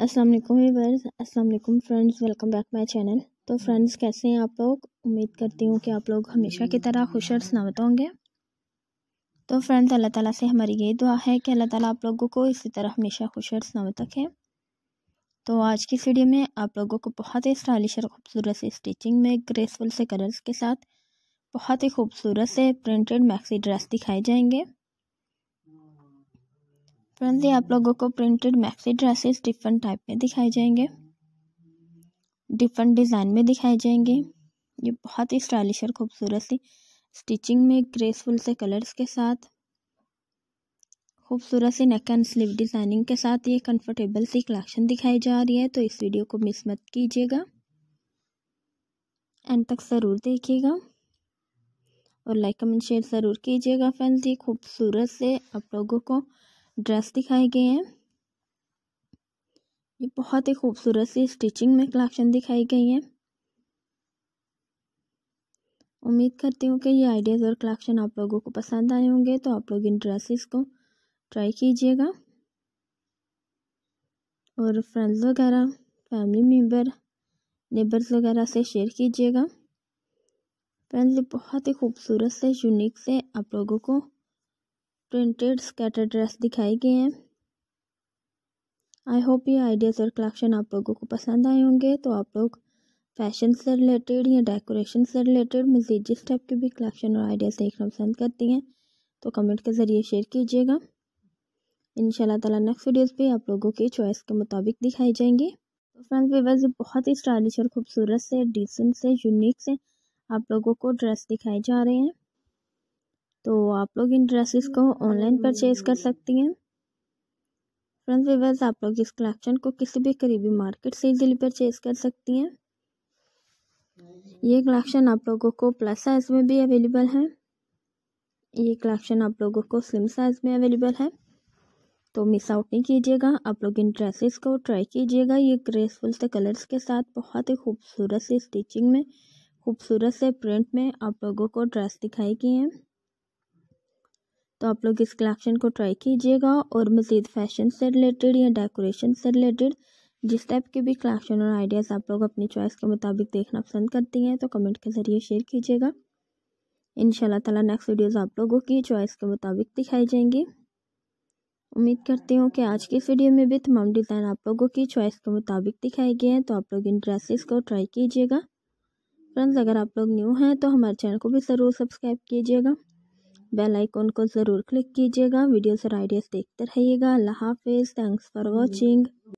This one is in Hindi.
अस्सलाम वालेकुम वीवर्स अस्सलाम वालेकुम friends welcome back my channel तो फ्रेंड्स कैसे हैं आप लोग उम्मीद करती हूँ कि आप लोग हमेशा की तरह खुश और सनावत होंगे तो फ्रेंड्स अल्लाह ताला से हमारी यही दुआ है कि अल्लाह ताला आप लोगों को इसी तरह हमेशा खुश और सनावत रखें तो आज की वीडियो में आप लोगों को बहुत ही स्टाइलिश और खूबसूरत से स्टिचिंग में ग्रेसफुल से कलर्स के साथ बहुत ही खूबसूरत से प्रिंटेड मैक्सी ड्रेस दिखाए जाएंगे फ्रेंड्स ये आप लोगों को printed maxi dresses different type में दिखाए जाएंगे डिफरेंट डिज़ाइन में दिखाए जाएंगे ये बहुत ही स्टाइलिश और खूबसूरत सी स्टिचिंग में ग्रेसफुल से कलर्स के साथ खूबसूरत सी नेक एंड स्लीव डिज़ाइनिंग के साथ ये कंफर्टेबल सी कलेक्शन दिखाई जा रही है तो इस वीडियो को मिस मत कीजिएगा एंड तक ज़रूर देखिएगा और लाइक कमेंट शेयर ज़रूर कीजिएगा फ्रेंड्स ये खूबसूरत से आप लोगों को ड्रेस दिखाए गए हैं ये बहुत ही खूबसूरत सी स्टिचिंग में कलेक्शन दिखाई गई है उम्मीद करती हूँ कि ये आइडियाज़ और कलेक्शन आप लोगों को पसंद आए होंगे तो आप लोग इन ड्रेसेस को ट्राई कीजिएगा और फ्रेंड्स वगैरह फैमिली मेम्बर नेबर्स वगैरह से शेयर कीजिएगा फ्रेंड्स बहुत ही खूबसूरत से यूनिक से आप लोगों को प्रिंटेड स्कैटर ड्रेस दिखाए गए हैं आई होप ये आइडियाज़ और कलेक्शन आप लोगों को पसंद आए होंगे तो आप लोग फैशन से रिलेटेड या डेकोरेशन से रिलेटेड मज़ीद जिस टाइप के भी कलेक्शन और आइडियाज़ देखना पसंद करती हैं तो कमेंट के ज़रिए शेयर कीजिएगा इन ताला नेक्स्ट वीडियोज़ पे आप लोगों की चॉइस के मुताबिक दिखाई जाएंगी तो फ्रेंड वीवर्स बहुत ही स्टाइलिश और खूबसूरत से डिसेंट से यूनिक से आप लोगों को ड्रेस दिखाए जा रहे हैं तो आप लोग इन ड्रेसेस को ऑनलाइन परचेज कर सकती हैं फ्रेंड्स वीवर्स आप लोग इस कलेक्शन को किसी भी करीबी मार्केट से इजीली परचेज कर सकती हैं ये कलेक्शन आप लोगों को प्लस साइज में भी अवेलेबल है ये कलेक्शन आप लोगों को स्लिम साइज में अवेलेबल है तो मिस आउट नहीं कीजिएगा आप लोग इन ड्रेसेस को ट्राई कीजिएगा ये ग्रेसफुल से कलर्स के साथ बहुत ही खूबसूरत से स्टिचिंग में खूबसूरत से प्रिंट में आप लोगों को ड्रेस दिखाई गई हैं तो आप लोग इस कलेक्शन को ट्राई कीजिएगा और मज़ीद फैशन से रिलेटेड या डेकोरेशन से रिलेटेड जिस टाइप के भी कलेक्शन और आइडियाज़ आप लोग अपनी चॉइस के मुताबिक देखना पसंद करती हैं तो कमेंट के ज़रिए शेयर कीजिएगा इन ताला नेक्स्ट वीडियोज़ आप लोगों की चॉइस के मुताबिक दिखाई जाएंगी उम्मीद करती हूँ कि आज की इस वीडियो में भी तमाम डिज़ाइन आप लोगों की चॉइस के मुताबिक दिखाई गए हैं तो आप लोग इन ड्रेसेस को ट्राई कीजिएगा फ्रेंड्स अगर आप लोग न्यू हैं तो हमारे चैनल को भी ज़रूर सब्सक्राइब कीजिएगा बेल आइकॉन को ज़रूर क्लिक कीजिएगा वीडियोस और आइडियाज़ देखते रहिएगा अल्लाह हाफिज़ थैंक्स फॉर वॉचिंग